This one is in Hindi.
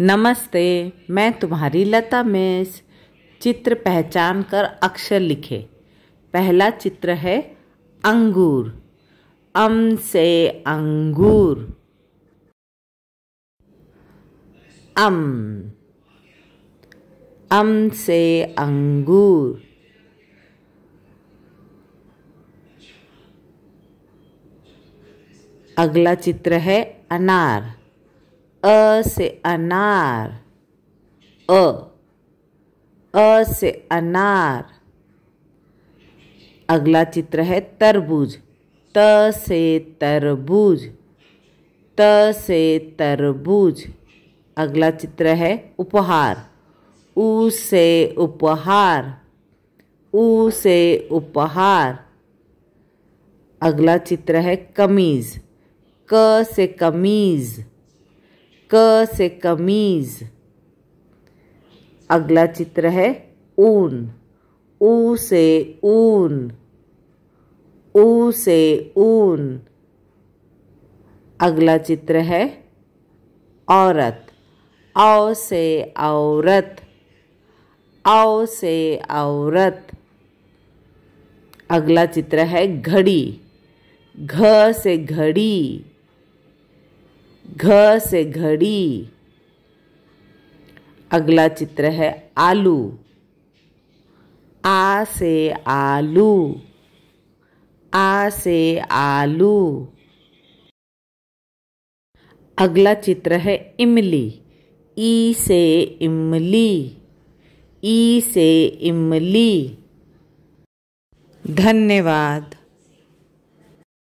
नमस्ते मैं तुम्हारी लता मेस चित्र पहचान कर अक्षर लिखे पहला चित्र है अंगूर अम से अंगूर अम अम से अंगूर अगला चित्र है अनार अ से अनार अ अ से अनार अगला चित्र है तरबूज त से तरबूज त से तरबूज अगला चित्र है उपहार उ से उपहार उ से उपहार अगला चित्र है कमीज क से कमीज़ क से कमीज अगला चित्र है ऊन ऊ से ऊन ऊ से ऊन अगला चित्र है औरत औ से औरत औ से औरत अगला चित्र है घड़ी घ से घड़ी घ से घड़ी अगला चित्र है आलू आ से आलू आ से आलू अगला चित्र है इमली ई से इमली ई से इमली धन्यवाद